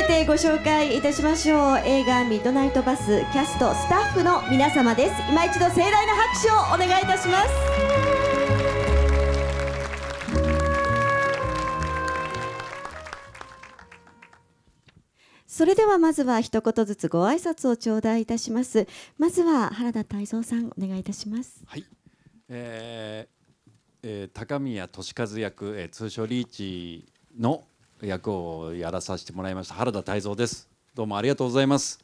めてご紹介いたしましょう映画「ミッドナイトバス」キャストスタッフの皆様です今一度盛大な拍手をお願いいたしますそれではまずは一言ずつご挨拶を頂戴いたしますまずは原田泰造さんお願いいたしますはい、えーえー、高宮俊和役、えー、通称リーチの役をやらさせてもらいました原田泰造ですどうもありがとうございます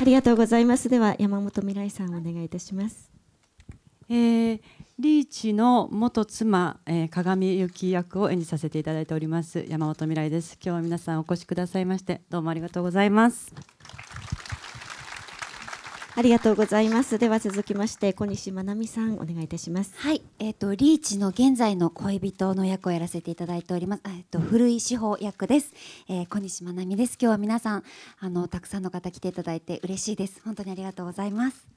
ありがとうございますでは山本未来さんお願いいたしますえー、リーチの元妻、えー、鏡ゆ役を演じさせていただいております山本未来です今日は皆さんお越しくださいましてどうもありがとうございますありがとうございます。では続きまして小西真奈美さんお願いいたします。はい、えっ、ー、とリーチの現在の恋人の役をやらせていただいております。えっ、ー、と古い司法役です、えー、小西真奈美です。今日は皆さんあのたくさんの方来ていただいて嬉しいです。本当にありがとうございます。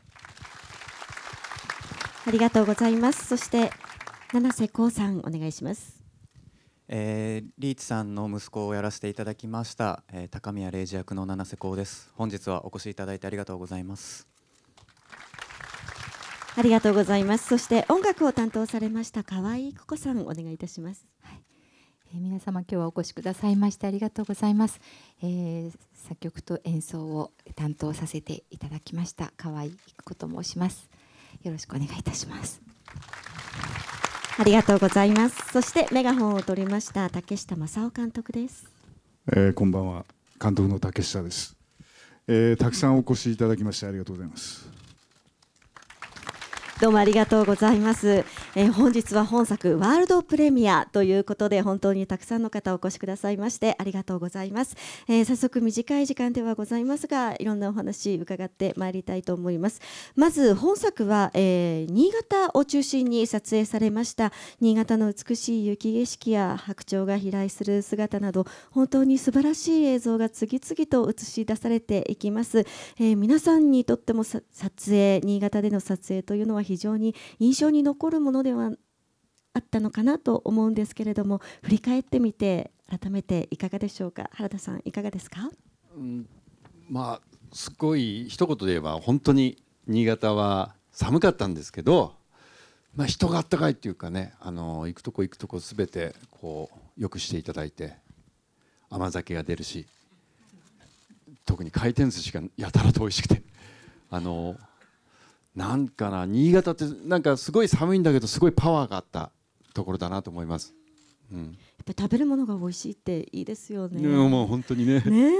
ありがとうございます。そして七瀬光さんお願いします。えー、リーチさんの息子をやらせていただきました、えー、高宮礼二役の七瀬光です本日はお越しいただいてありがとうございますありがとうございます。そして音楽を担当されました河合久子さんお願いいたします。はい、えー、皆様今日はお越しくださいましてありがとうございます。えー、作曲と演奏を担当させていただきました河合久子と申します。よろしくお願いいたします。ありがとうございます。そしてメガホンを取りました竹下正夫監督です。えー、こんばんは監督の竹下です。えー、たくさんお越しいただきましてありがとうございます。どうもありがとうございます。えー、本日は本作ワールドプレミアということで本当にたくさんの方お越しくださいましてありがとうございます、えー、早速短い時間ではございますがいろんなお話伺ってまいりたいと思いますまず本作は、えー、新潟を中心に撮影されました新潟の美しい雪景色や白鳥が飛来する姿など本当に素晴らしい映像が次々と映し出されていきます、え皆さんにとっても撮影新潟での撮影というのは非常に印象に残るものではあったのかなと思うんですけれども振り返ってみて改めていかがでしょうか原田さんいかがですか、うん、まあすごい一言で言えば本当に新潟は寒かったんですけど、まあ、人があったかいっていうかねあの行くとこ行くとこ全てこうよくしていただいて甘酒が出るし特に回転寿司がやたらと美味しくてあのなんかな新潟ってなんかすごい寒いんだけどすごいパワーがあったところだなと思います。うん、やっぱ食べるものが美味しいっていいですよね。もう、本当にね。ね、うん、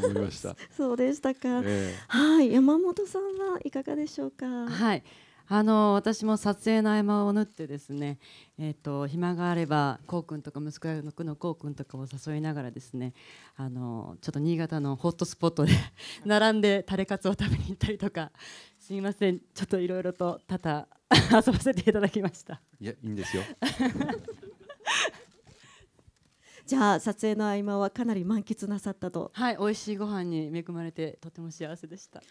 そう思いました。そうでしたか。えー、はい、山本さんはいかがでしょうか。はい。あの私も撮影の合間を縫ってですね、えーと、暇があればこうくんとか息子役のこうくんとかを誘いながらですねあのちょっと新潟のホットスポットで 並んでタレカツを食べに行ったりとかすみませんちょっといろいろと多々 遊ばせていただきましたいやいいんですよ じゃあ撮影の合間はかなり満喫なさったとはい美味しいご飯に恵まれてとても幸せでしたそ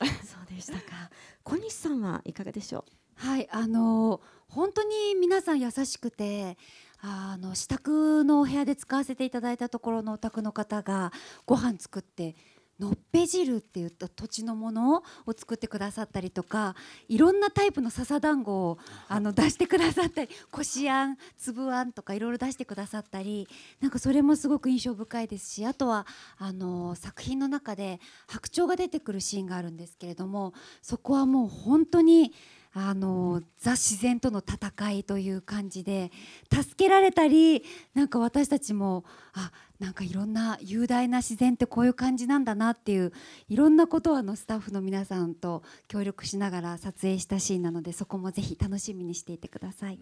うでしたか小西さんはいかがでしょうはいあの本当に皆さん優しくてあの支度のお部屋で使わせていただいたところのお宅の方がご飯作ってのっぺ汁っていった土地のものを作ってくださったりとかいろんなタイプの笹団子をあの 出してくださったりこしあん粒あんとかいろいろ出してくださったりなんかそれもすごく印象深いですしあとはあの作品の中で白鳥が出てくるシーンがあるんですけれどもそこはもう本当に。あのザ自然との戦いという感じで助けられたりなんか私たちもあなんかいろんな雄大な自然ってこういう感じなんだなっていういろんなことをあのスタッフの皆さんと協力しながら撮影したシーンなのでそこもぜひ楽しみにしていてください。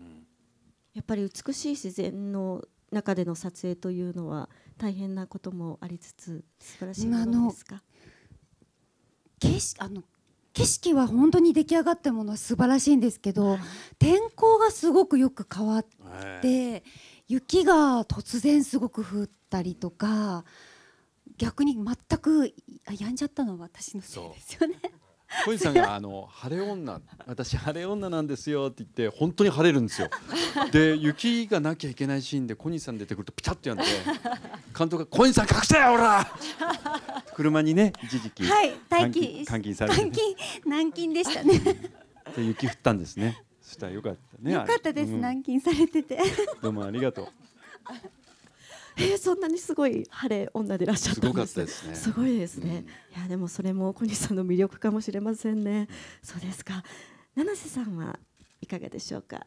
やっぱり美しい自然の中での撮影というのは大変なこともありつつ素晴らしいものですか。景色あの景色は本当に出来上がったものは素晴らしいんですけど、天候がすごくよく変わって、雪が突然すごく降ったりとか逆に全くやんじゃったのは私のせいですよね小西さんがあの晴れ女私晴れ女なんですよって言って本当に晴れるんですよ で雪がなきゃいけないシーンで小西さん出てくるとピタッとやんで監督が「小西さん隠せよほら!」車にね一時期はい待機監禁されて、ね、軟 禁でしたねで雪降ったんですねそしたらよかったねよかったです、軟禁されててどうもありがとうえー、そんなにすごい晴れ女でいらっしゃったんです。すね、すごいですね。うん、いやでもそれも小西さんの魅力かもしれませんね。そうですか。七瀬さんはいかがでしょうか。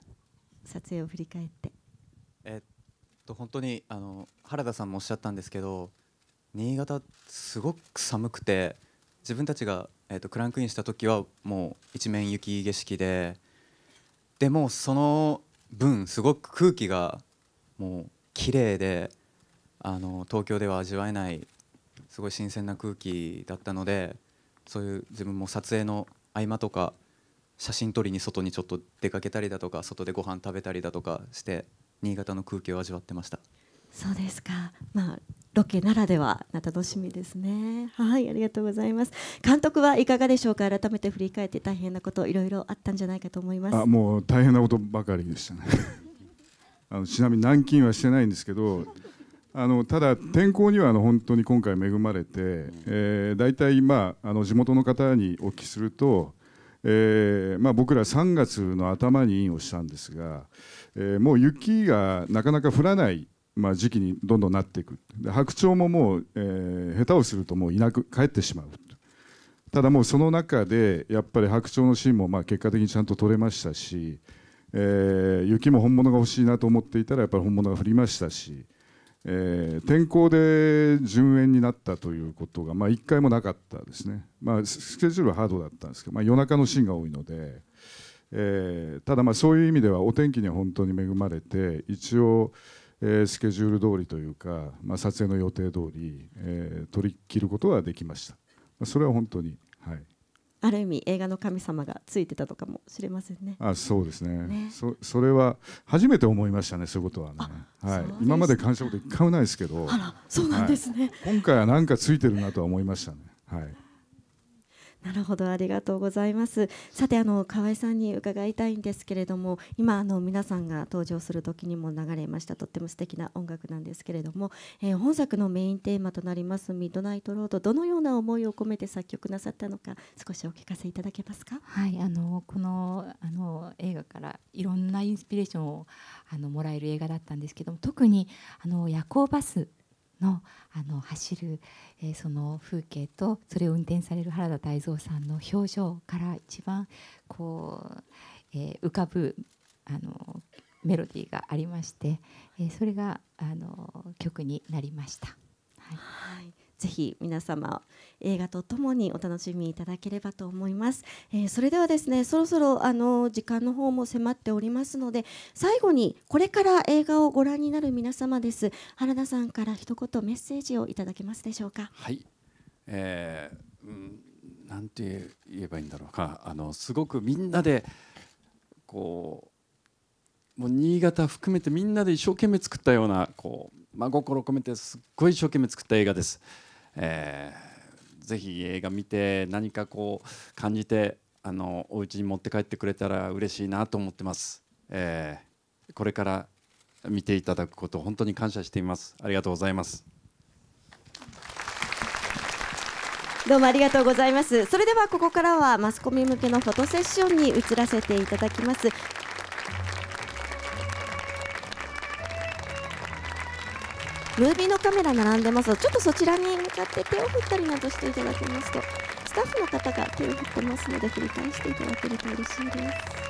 撮影を振り返って。えっと本当にあの原田さんもおっしゃったんですけど、新潟すごく寒くて自分たちがえっとクランクインした時はもう一面雪景色で、でもその分すごく空気がもう綺麗で。あの東京では味わえないすごい新鮮な空気だったのでそういう自分も撮影の合間とか写真撮りに外にちょっと出かけたりだとか外でご飯食べたりだとかして新潟の空気を味わってましたそうですか、まあ、ロケならではな楽しみですねはいありがとうございます監督はいかがでしょうか改めて振り返って大変なこといろいろあったんじゃないかと思いますあもう大変なことばかりでしたね あのちなみに軟禁はしてないんですけどあのただ、天候にはあの本当に今回恵まれて、えー、大体、まあ、あの地元の方にお聞きすると、えーまあ、僕ら3月の頭にインをしたんですが、えー、もう雪がなかなか降らない、まあ、時期にどんどんなっていくで白鳥ももう、えー、下手をするともういなく帰ってしまうただもうその中でやっぱり白鳥のシーンもまあ結果的にちゃんと取れましたし、えー、雪も本物が欲しいなと思っていたらやっぱり本物が降りましたし、えー、天候で順延になったということが、まあ、1回もなかったですね、まあ、スケジュールはハードだったんですけど、まあ、夜中のシーンが多いので、えー、ただまあそういう意味ではお天気には本当に恵まれて一応、えー、スケジュール通りというか、まあ、撮影の予定通り、えー、取り切ることはできました、まあ、それは本当に、はい、ある意味映画の神様がついてたとかもしれませんね。あ、そうですね。ねそそれは初めて思いましたね。そういうことはね。はい。今まで感じたこと一回もないですけど。あら、そうなんですね、はい。今回はなんかついてるなとは思いましたね。はい。なるほどありがとうございますさてあの河合さんに伺いたいんですけれども今あの皆さんが登場する時にも流れましたとっても素敵な音楽なんですけれども、えー、本作のメインテーマとなります「ミッドナイトロード」どのような思いを込めて作曲なさったのか少しお聞かせいただけますかはいあのこのあの映画からいろんなインスピレーションをあのもらえる映画だったんですけども特にあの夜行バスのあの走る、えー、その風景とそれを運転される原田泰造さんの表情から一番こう、えー、浮かぶあのメロディーがありまして、えー、それがあの曲になりました。はい、はいぜひ皆様映画とともにお楽しみいただければと思います、えー、それではですねそろそろあの時間の方も迫っておりますので最後にこれから映画をご覧になる皆様です原田さんから一言メッセージをいただけますでしょうかはい、えー、うん、なんて言えばいいんだろうかあのすごくみんなでこうもう新潟含めてみんなで一生懸命作ったようなこう真心込めてすっごい一生懸命作った映画です。えー、ぜひ映画見て何かこう感じてあのお家に持って帰ってくれたら嬉しいなと思ってます、えー、これから見ていただくこと本当に感謝していますありがとうございますどうもありがとうございますそれではここからはマスコミ向けのフォトセッションに移らせていただきますムービーのカメラ並んでますのでちょっとそちらに向かって手を振ったりなどしていただけますとスタッフの方が手を振ってますので振り返していただけると嬉しいです。